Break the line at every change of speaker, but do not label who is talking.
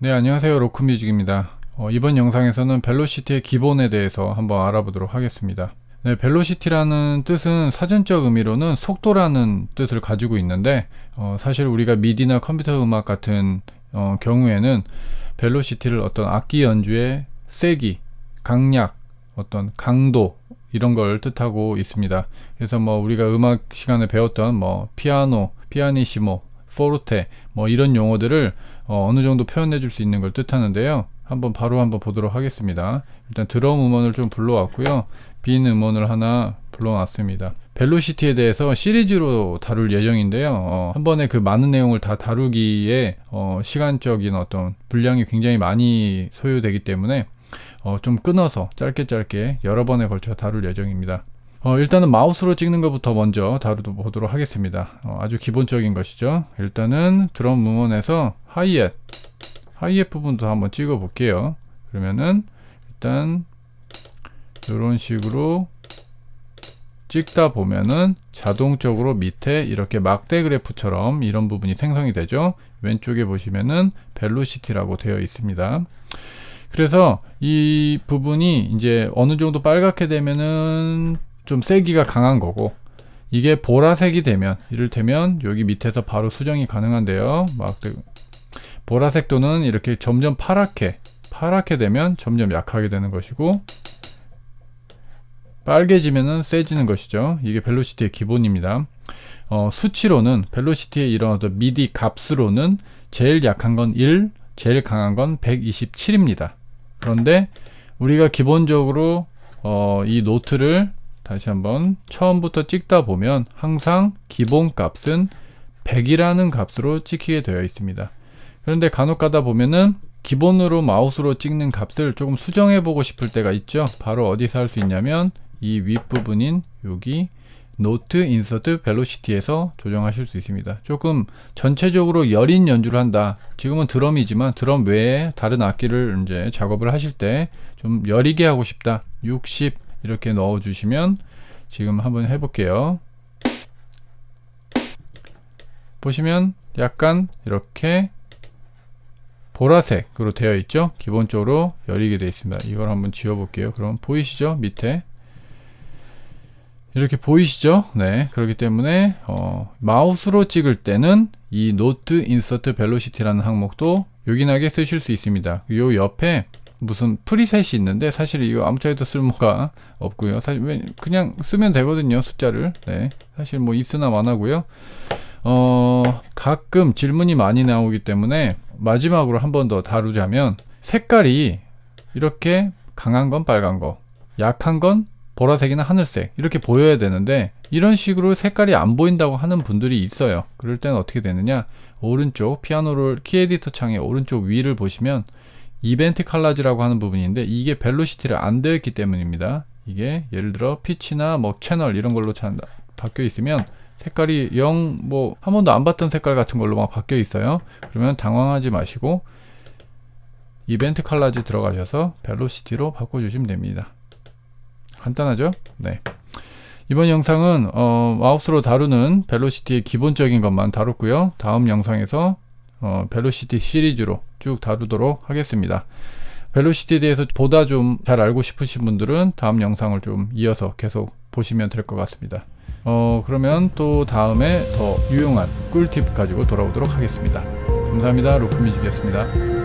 네 안녕하세요 로크뮤직입니다 어, 이번 영상에서는 벨로시티의 기본에 대해서 한번 알아보도록 하겠습니다 네, 벨로시티라는 뜻은 사전적 의미로는 속도라는 뜻을 가지고 있는데 어, 사실 우리가 미디나 컴퓨터 음악 같은 어, 경우에는 벨로시티를 어떤 악기 연주의 세기, 강약, 어떤 강도 이런 걸 뜻하고 있습니다 그래서 뭐 우리가 음악 시간에 배웠던 뭐 피아노, 피아니시모, 포르테 뭐 이런 용어들을 어, 느 정도 표현해 줄 수 있는 걸 뜻하는데요. 한번 바로 한번 보도록 하겠습니다. 일단 드럼 음원을 좀 불러왔고요. 빈 음원을 하나 불러왔습니다. 벨로시티에 대해서 시리즈로 다룰 예정인데요. 어, 한 번에 그 많은 내용을 다 다루기에 어, 시간적인 어떤 분량이 굉장히 많이 소요되기 때문에 어, 좀 끊어서 짧게 짧게 여러 번에 걸쳐 다룰 예정입니다. 어, 일단은 마우스로 찍는 것부터 먼저 다루도록 하겠습니다. 어, 아주 기본적인 것이죠. 일단은 드럼 음원에서 하이햇 하이햇 부분도 한번 찍어 볼게요 그러면은 일단 이런 식으로 찍다 보면은 자동적으로 밑에 이렇게 막대 그래프처럼 이런 부분이 생성이 되죠 왼쪽에 보시면은 벨로시티라고 되어 있습니다 그래서 이 부분이 이제 어느 정도 빨갛게 되면은 좀 세기가 강한 거고 이게 보라색이 되면 이를테면 여기 밑에서 바로 수정이 가능한데요 막대 보라색 도는 이렇게 점점 파랗게 파랗게 되면 점점 약하게 되는 것이고 빨개지면은 세지는 것이죠 이게 벨로시티의 기본입니다 어, 수치로는 벨로시티의 이런 어떤 미디 값으로는 제일 약한 건 1, 제일 강한 건 127입니다 그런데 우리가 기본적으로 어, 이 노트를 다시 한번 처음부터 찍다 보면 항상 기본 값은 100이라는 값으로 찍히게 되어 있습니다 그런데 간혹 가다 보면은 기본으로 마우스로 찍는 값을 조금 수정해 보고 싶을 때가 있죠 바로 어디서 할 수 있냐면 이 윗부분인 여기 노트 인서트 벨로시티에서 조정하실 수 있습니다 조금 전체적으로 여린 연주를 한다 지금은 드럼이지만 드럼 외에 다른 악기를 이제 작업을 하실 때 좀 여리게 하고 싶다 60 이렇게 넣어 주시면 지금 한번 해 볼게요 보시면 약간 이렇게 보라색으로 되어 있죠 기본적으로 열리게 되어 있습니다 이걸 한번 지워 볼게요 그럼 보이시죠 밑에 이렇게 보이시죠 네 그렇기 때문에 어, 마우스로 찍을 때는 이 노트 인서트 벨로시티라는 항목도 요긴하게 쓰실 수 있습니다 요 옆에 무슨 프리셋이 있는데 사실 이거 아무짝에도 쓸모가 없고요 사실 그냥 쓰면 되거든요 숫자를 네 사실 뭐 있으나 마나고요 어, 가끔 질문이 많이 나오기 때문에 마지막으로 한 번 더 다루자면 색깔이 이렇게 강한 건 빨간 거, 약한 건 보라색이나 하늘색 이렇게 보여야 되는데 이런 식으로 색깔이 안 보인다고 하는 분들이 있어요 그럴 때는 어떻게 되느냐 오른쪽 피아노를 키 에디터 창의 오른쪽 위를 보시면 이벤트 칼라지라고 하는 부분인데 이게 벨로시티를 안 되어 있기 때문입니다 이게 예를 들어 피치나 뭐 채널 이런 걸로 바뀌어 있으면 색깔이 영 뭐 한 번도 안 봤던 색깔 같은 걸로 막 바뀌어 있어요 그러면 당황하지 마시고 이벤트 칼라지 들어가셔서 벨로시티로 바꿔주시면 됩니다 간단하죠 네 이번 영상은 어, 마우스로 다루는 벨로시티의 기본적인 것만 다뤘고요 다음 영상에서 어, 벨로시티 시리즈로 쭉 다루도록 하겠습니다 벨로시티에 대해서 보다 좀 잘 알고 싶으신 분들은 다음 영상을 좀 이어서 계속 보시면 될 것 같습니다. 어, 그러면 또 다음에 더 유용한 꿀팁 가지고 돌아오도록 하겠습니다. 감사합니다. 루크뮤직이었습니다.